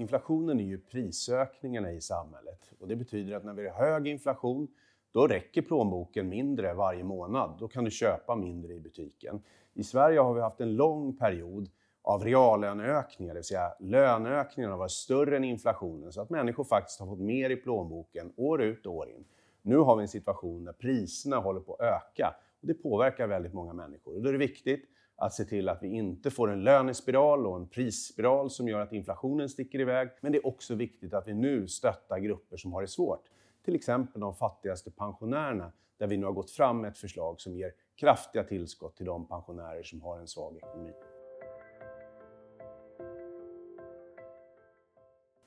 Inflationen är ju prisökningarna i samhället och det betyder att när vi har hög inflation då räcker plånboken mindre varje månad. Då kan du köpa mindre i butiken. I Sverige har vi haft en lång period av reallöneökningar, det vill säga löneökningarna har varit större än inflationen så att människor faktiskt har fått mer i plånboken år ut och år in. Nu har vi en situation där priserna håller på att öka och det påverkar väldigt många människor. Och då är det viktigt att se till att vi inte får en lönespiral och en prisspiral som gör att inflationen sticker iväg. Men det är också viktigt att vi nu stöttar grupper som har det svårt. Till exempel de fattigaste pensionärerna, där vi nu har gått fram med ett förslag som ger kraftiga tillskott till de pensionärer som har en svag ekonomi.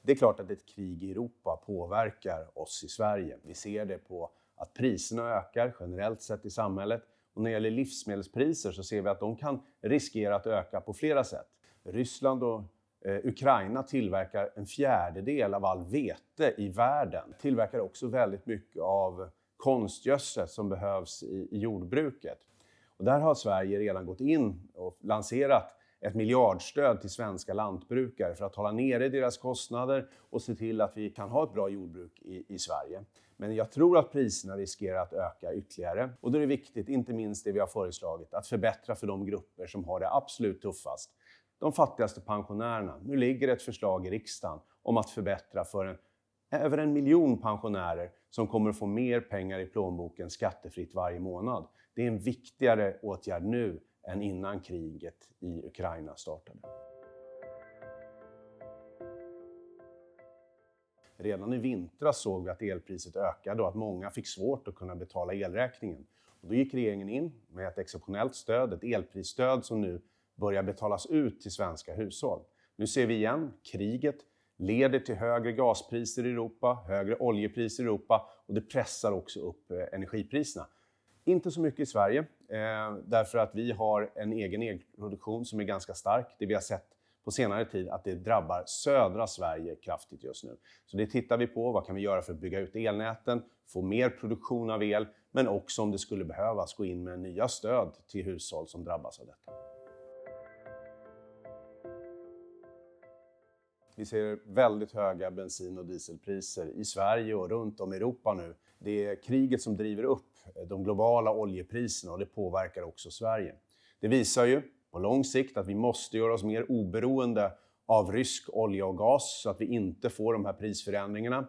Det är klart att ett krig i Europa påverkar oss i Sverige. Vi ser det på att priserna ökar generellt sett i samhället. Och när det gäller livsmedelspriser så ser vi att de kan riskera att öka på flera sätt. Ryssland och eh, Ukraina tillverkar en fjärdedel av all vete i världen. Tillverkar också väldigt mycket av konstgödsel som behövs i, i jordbruket. Och där har Sverige redan gått in och lanserat ett miljardstöd till svenska lantbrukare för att hålla nere deras kostnader och se till att vi kan ha ett bra jordbruk i, i Sverige. Men jag tror att priserna riskerar att öka ytterligare och då är det viktigt, inte minst det vi har föreslagit, att förbättra för de grupper som har det absolut tuffast. De fattigaste pensionärerna. Nu ligger ett förslag i riksdagen om att förbättra för en, över en miljon pensionärer som kommer att få mer pengar i plånboken skattefritt varje månad. Det är en viktigare åtgärd nu än innan kriget i Ukraina startade. Redan i vintras såg vi att elpriset ökade och att många fick svårt att kunna betala elräkningen. Och då gick regeringen in med ett exceptionellt stöd, ett elprisstöd som nu börjar betalas ut till svenska hushåll. Nu ser vi igen kriget leder till högre gaspriser i Europa, högre oljepriser i Europa och det pressar också upp eh, energipriserna. Inte så mycket i Sverige, eh, därför att vi har en egen elproduktion som är ganska stark. Det vi har sett på senare tid att det drabbar södra Sverige kraftigt just nu. Så det tittar vi på. Vad kan vi göra för att bygga ut elnäten, få mer produktion av el, men också om det skulle behövas gå in med nya stöd till hushåll som drabbas av detta. Vi ser väldigt höga bensin och dieselpriser i Sverige och runt om i Europa nu. Det är kriget som driver upp eh, de globala oljepriserna och det påverkar också Sverige. Det visar ju på lång sikt att vi måste göra oss mer oberoende av rysk olja och gas så att vi inte får de här prisförändringarna.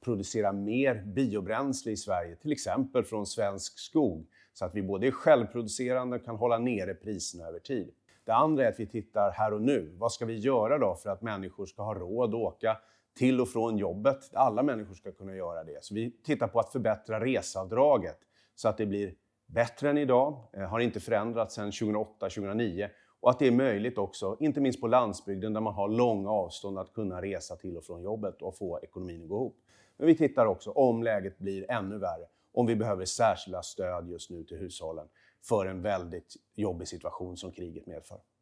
Producera mer biobränsle i Sverige, till exempel från svensk skog, så att vi både är självproducerande och kan hålla nere priserna över tid. Det andra är att vi tittar här och nu. Vad ska vi göra då för att människor ska ha råd att åka till och från jobbet? Alla människor ska kunna göra det. Så vi tittar på att förbättra resavdraget så att det blir bättre än idag, eh, har inte förändrats sedan 2008-2009 och att det är möjligt också, inte minst på landsbygden där man har långa avstånd, att kunna resa till och från jobbet och få ekonomin att gå ihop. Men vi tittar också om läget blir ännu värre, om vi behöver särskilda stöd just nu till hushållen för en väldigt jobbig situation som kriget medför.